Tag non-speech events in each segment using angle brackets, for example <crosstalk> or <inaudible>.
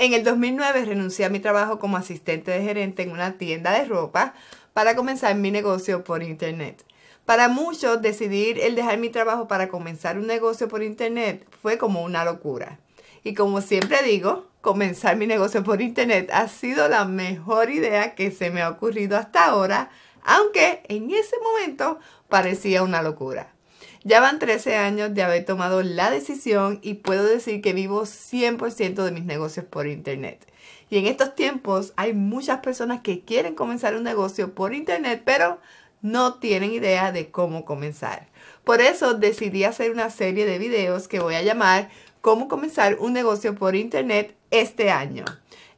En el 2009 renuncié a mi trabajo como asistente de gerente en una tienda de ropa para comenzar mi negocio por internet. Para muchos, decidir el dejar mi trabajo para comenzar un negocio por internet fue como una locura. Y como siempre digo, comenzar mi negocio por internet ha sido la mejor idea que se me ha ocurrido hasta ahora, aunque en ese momento parecía una locura. Ya van 13 años de haber tomado la decisión y puedo decir que vivo 100% de mis negocios por internet. Y en estos tiempos hay muchas personas que quieren comenzar un negocio por internet, pero no tienen idea de cómo comenzar. Por eso decidí hacer una serie de videos que voy a llamar Cómo comenzar un negocio por internet este año.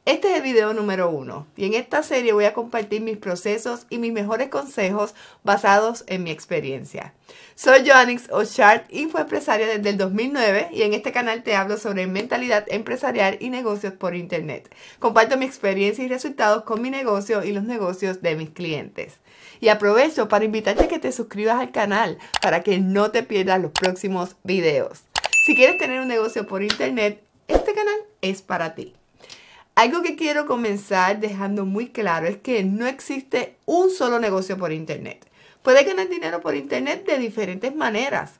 Este es el video número uno y en esta serie voy a compartir mis procesos y mis mejores consejos basados en mi experiencia. Soy Joannix fue infoempresaria desde el 2009 y en este canal te hablo sobre mentalidad empresarial y negocios por internet. Comparto mi experiencia y resultados con mi negocio y los negocios de mis clientes. Y aprovecho para invitarte a que te suscribas al canal para que no te pierdas los próximos videos. Si quieres tener un negocio por internet, este canal es para ti. Algo que quiero comenzar dejando muy claro es que no existe un solo negocio por Internet. Puedes ganar dinero por Internet de diferentes maneras.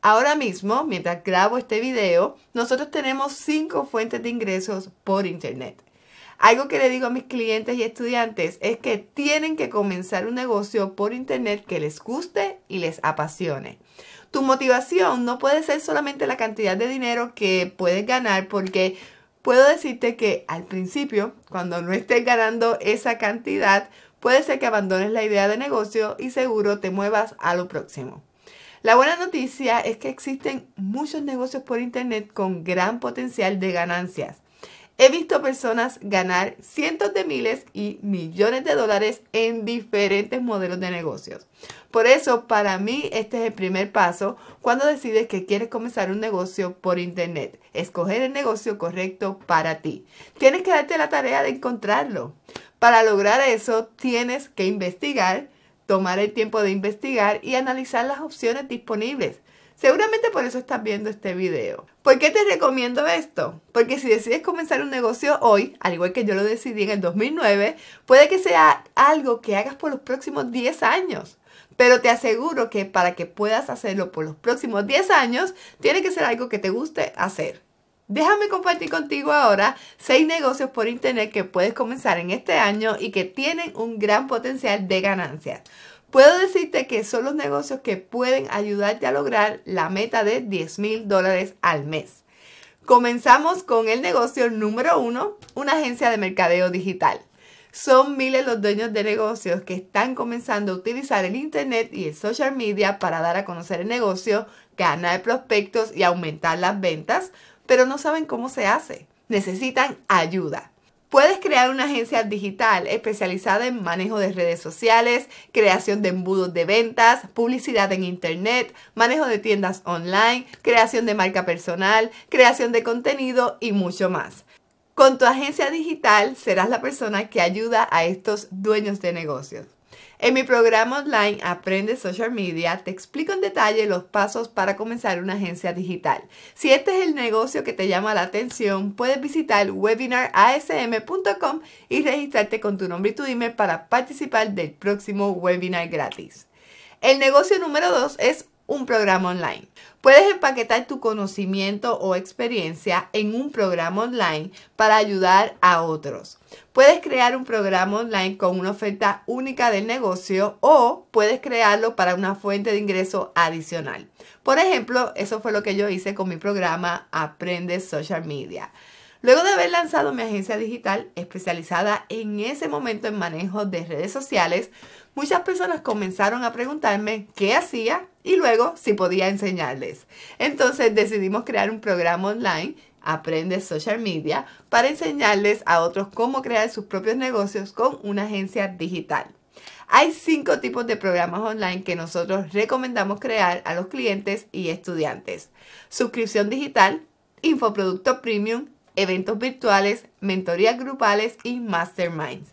Ahora mismo, mientras grabo este video, nosotros tenemos cinco fuentes de ingresos por Internet. Algo que le digo a mis clientes y estudiantes es que tienen que comenzar un negocio por Internet que les guste y les apasione. Tu motivación no puede ser solamente la cantidad de dinero que puedes ganar porque puedo decirte que al principio, cuando no estés ganando esa cantidad, puede ser que abandones la idea de negocio y seguro te muevas a lo próximo. La buena noticia es que existen muchos negocios por Internet con gran potencial de ganancias. He visto personas ganar cientos de miles y millones de dólares en diferentes modelos de negocios. Por eso, para mí, este es el primer paso cuando decides que quieres comenzar un negocio por Internet. Escoger el negocio correcto para ti. Tienes que darte la tarea de encontrarlo. Para lograr eso, tienes que investigar, tomar el tiempo de investigar y analizar las opciones disponibles. Seguramente por eso estás viendo este video. ¿Por qué te recomiendo esto? Porque si decides comenzar un negocio hoy, al igual que yo lo decidí en el 2009, puede que sea algo que hagas por los próximos 10 años. Pero te aseguro que para que puedas hacerlo por los próximos 10 años, tiene que ser algo que te guste hacer. Déjame compartir contigo ahora 6 negocios por internet que puedes comenzar en este año y que tienen un gran potencial de ganancias. Puedo decirte que son los negocios que pueden ayudarte a lograr la meta de 10 mil dólares al mes. Comenzamos con el negocio número uno, una agencia de mercadeo digital. Son miles los dueños de negocios que están comenzando a utilizar el Internet y el social media para dar a conocer el negocio, ganar prospectos y aumentar las ventas, pero no saben cómo se hace. Necesitan ayuda. Puedes crear una agencia digital especializada en manejo de redes sociales, creación de embudos de ventas, publicidad en Internet, manejo de tiendas online, creación de marca personal, creación de contenido y mucho más. Con tu agencia digital serás la persona que ayuda a estos dueños de negocios. En mi programa online Aprende Social Media te explico en detalle los pasos para comenzar una agencia digital. Si este es el negocio que te llama la atención, puedes visitar webinarasm.com y registrarte con tu nombre y tu email para participar del próximo webinar gratis. El negocio número 2 es un programa online. Puedes empaquetar tu conocimiento o experiencia en un programa online para ayudar a otros. Puedes crear un programa online con una oferta única del negocio o puedes crearlo para una fuente de ingreso adicional. Por ejemplo, eso fue lo que yo hice con mi programa Aprende Social Media. Luego de haber lanzado mi agencia digital especializada en ese momento en manejo de redes sociales, muchas personas comenzaron a preguntarme qué hacía y luego si podía enseñarles. Entonces decidimos crear un programa online Aprende Social Media para enseñarles a otros cómo crear sus propios negocios con una agencia digital. Hay cinco tipos de programas online que nosotros recomendamos crear a los clientes y estudiantes. Suscripción digital, infoproducto premium, eventos virtuales, mentorías grupales y masterminds.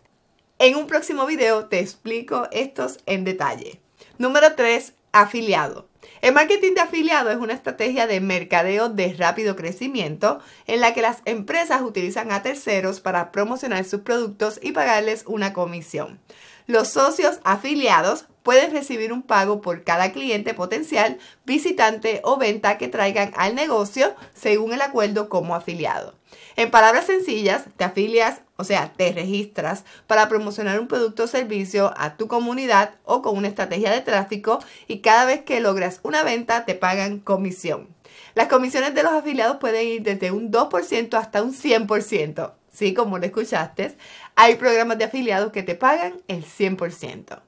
En un próximo video te explico estos en detalle. Número 3. Afiliado. El marketing de afiliado es una estrategia de mercadeo de rápido crecimiento en la que las empresas utilizan a terceros para promocionar sus productos y pagarles una comisión. Los socios afiliados pueden recibir un pago por cada cliente potencial, visitante o venta que traigan al negocio según el acuerdo como afiliado. En palabras sencillas, te afilias, o sea, te registras para promocionar un producto o servicio a tu comunidad o con una estrategia de tráfico y cada vez que logras una venta te pagan comisión. Las comisiones de los afiliados pueden ir desde un 2% hasta un 100%. Sí, como lo escuchaste, hay programas de afiliados que te pagan el 100%.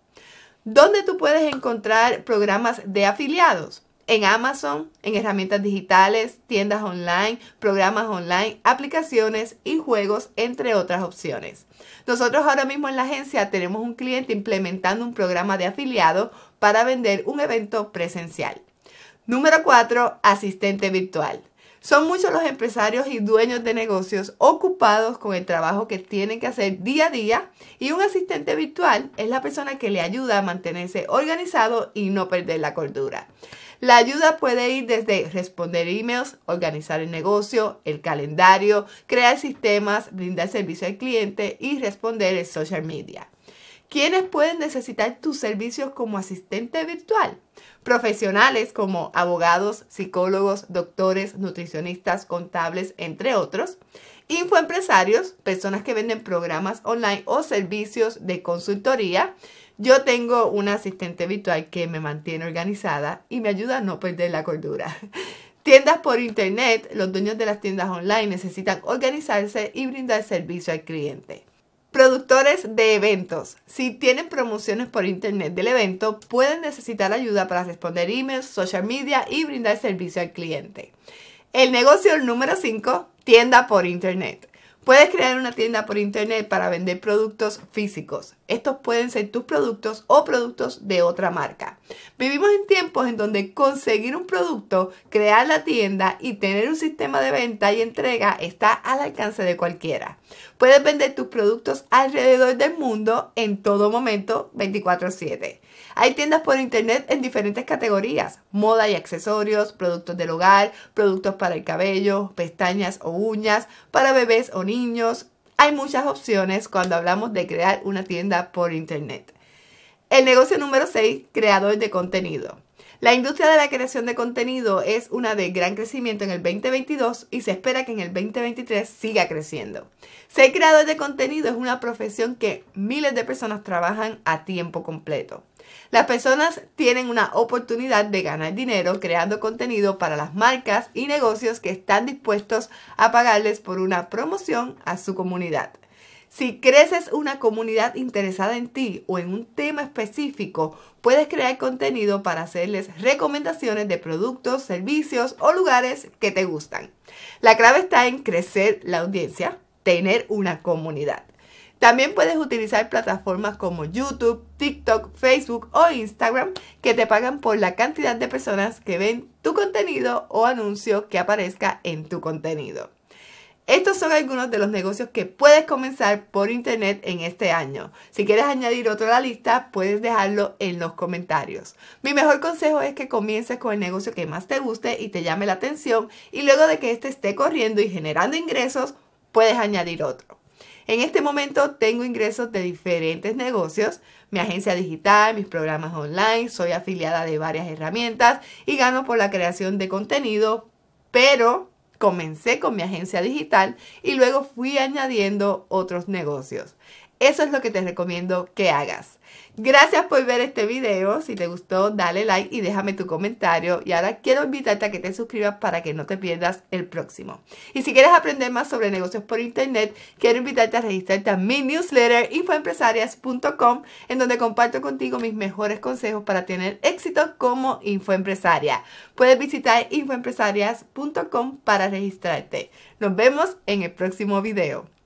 ¿Dónde tú puedes encontrar programas de afiliados? En Amazon, en herramientas digitales, tiendas online, programas online, aplicaciones y juegos, entre otras opciones. Nosotros ahora mismo en la agencia tenemos un cliente implementando un programa de afiliado para vender un evento presencial. Número 4. Asistente virtual. Son muchos los empresarios y dueños de negocios ocupados con el trabajo que tienen que hacer día a día y un asistente virtual es la persona que le ayuda a mantenerse organizado y no perder la cordura. La ayuda puede ir desde responder emails, organizar el negocio, el calendario, crear sistemas, brindar servicio al cliente y responder en social media. ¿Quiénes pueden necesitar tus servicios como asistente virtual? Profesionales como abogados, psicólogos, doctores, nutricionistas, contables, entre otros. Infoempresarios, personas que venden programas online o servicios de consultoría. Yo tengo una asistente virtual que me mantiene organizada y me ayuda a no perder la cordura. <laughs> Tiendas por internet, los dueños de las tiendas online necesitan organizarse y brindar servicio al cliente. Productores de eventos. Si tienen promociones por internet del evento, pueden necesitar ayuda para responder emails, social media y brindar servicio al cliente. El negocio número 5, tienda por internet. Puedes crear una tienda por internet para vender productos físicos. Estos pueden ser tus productos o productos de otra marca. Vivimos en tiempos en donde conseguir un producto, crear la tienda y tener un sistema de venta y entrega está al alcance de cualquiera. Puedes vender tus productos alrededor del mundo en todo momento 24/7. Hay tiendas por internet en diferentes categorías, moda y accesorios, productos del hogar, productos para el cabello, pestañas o uñas, para bebés o niños, hay muchas opciones cuando hablamos de crear una tienda por internet. El negocio número 6, creador de contenido. La industria de la creación de contenido es una de gran crecimiento en el 2022 y se espera que en el 2023 siga creciendo. Ser creador de contenido es una profesión que miles de personas trabajan a tiempo completo. Las personas tienen una oportunidad de ganar dinero creando contenido para las marcas y negocios que están dispuestos a pagarles por una promoción a su comunidad. Si creces una comunidad interesada en ti o en un tema específico, puedes crear contenido para hacerles recomendaciones de productos, servicios o lugares que te gustan. La clave está en crecer la audiencia, tener una comunidad. También puedes utilizar plataformas como YouTube, TikTok, Facebook o Instagram que te pagan por la cantidad de personas que ven tu contenido o anuncio que aparezca en tu contenido. Estos son algunos de los negocios que puedes comenzar por internet en este año. Si quieres añadir otro a la lista, puedes dejarlo en los comentarios. Mi mejor consejo es que comiences con el negocio que más te guste y te llame la atención y luego de que éste esté corriendo y generando ingresos, puedes añadir otro. En este momento tengo ingresos de diferentes negocios, mi agencia digital, mis programas online, soy afiliada de varias herramientas y gano por la creación de contenido, pero comencé con mi agencia digital y luego fui añadiendo otros negocios. Eso es lo que te recomiendo que hagas. Gracias por ver este video. Si te gustó, dale like y déjame tu comentario. Y ahora quiero invitarte a que te suscribas para que no te pierdas el próximo. Y si quieres aprender más sobre negocios por internet, quiero invitarte a registrarte a mi newsletter infoempresarias.com en donde comparto contigo mis mejores consejos para tener éxito como infoempresaria. Puedes visitar infoempresarias.com para registrarte. Nos vemos en el próximo video.